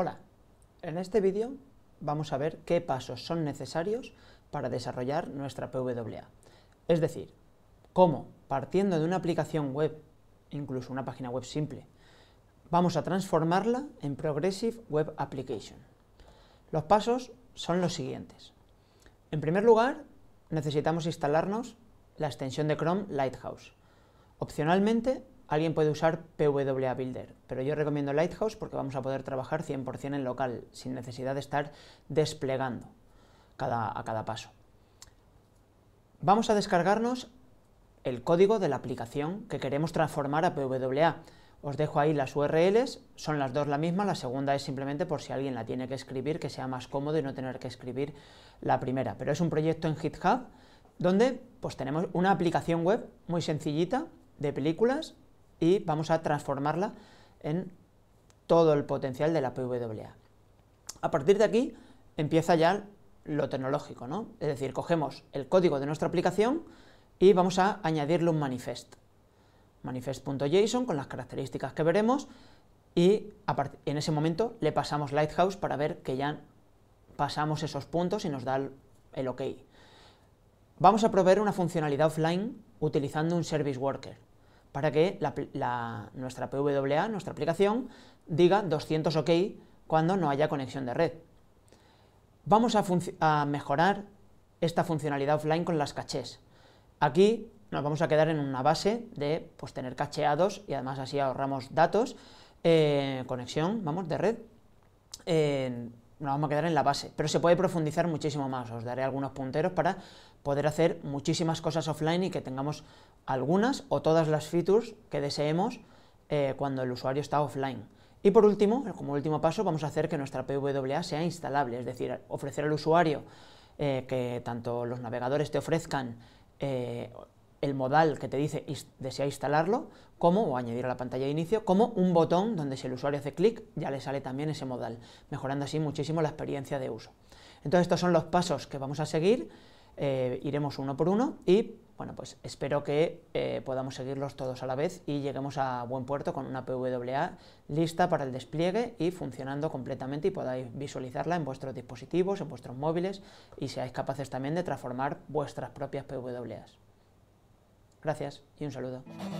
Hola, en este vídeo vamos a ver qué pasos son necesarios para desarrollar nuestra PWA. Es decir, cómo, partiendo de una aplicación web, incluso una página web simple, vamos a transformarla en Progressive Web Application. Los pasos son los siguientes. En primer lugar, necesitamos instalarnos la extensión de Chrome Lighthouse. Opcionalmente, alguien puede usar PWA Builder, pero yo recomiendo Lighthouse porque vamos a poder trabajar 100% en local, sin necesidad de estar desplegando cada, a cada paso. Vamos a descargarnos el código de la aplicación que queremos transformar a PWA. Os dejo ahí las URLs, son las dos la misma, la segunda es simplemente por si alguien la tiene que escribir, que sea más cómodo y no tener que escribir la primera. Pero es un proyecto en GitHub donde pues tenemos una aplicación web muy sencillita de películas y vamos a transformarla en todo el potencial de la PWA. A partir de aquí empieza ya lo tecnológico, ¿no? Es decir, cogemos el código de nuestra aplicación y vamos a añadirle un manifest. Manifest.json con las características que veremos y en ese momento le pasamos Lighthouse para ver que ya pasamos esos puntos y nos da el, el OK. Vamos a proveer una funcionalidad offline utilizando un service worker para que nuestra PWA, nuestra aplicación, diga 200 OK cuando no haya conexión de red. Vamos a, mejorar esta funcionalidad offline con las cachés. Aquí nos vamos a quedar en una base de pues, tener cacheados y además así ahorramos datos, eh, conexión, vamos, de red nos vamos a quedar en la base, pero se puede profundizar muchísimo más. Os daré algunos punteros para poder hacer muchísimas cosas offline y que tengamos algunas o todas las features que deseemos eh, cuando el usuario está offline. Y por último, como último paso, vamos a hacer que nuestra PWA sea instalable, es decir, ofrecer al usuario eh, que tanto los navegadores te ofrezcan eh, el modal que te dice desea instalarlo, como, o añadir a la pantalla de inicio, como un botón donde si el usuario hace clic ya le sale también ese modal, mejorando así muchísimo la experiencia de uso. Entonces estos son los pasos que vamos a seguir, eh, iremos uno por uno y bueno, pues espero que eh, podamos seguirlos todos a la vez y lleguemos a buen puerto con una PWA lista para el despliegue y funcionando completamente y podáis visualizarla en vuestros dispositivos, en vuestros móviles y seáis capaces también de transformar vuestras propias PWAs. Gracias y un saludo.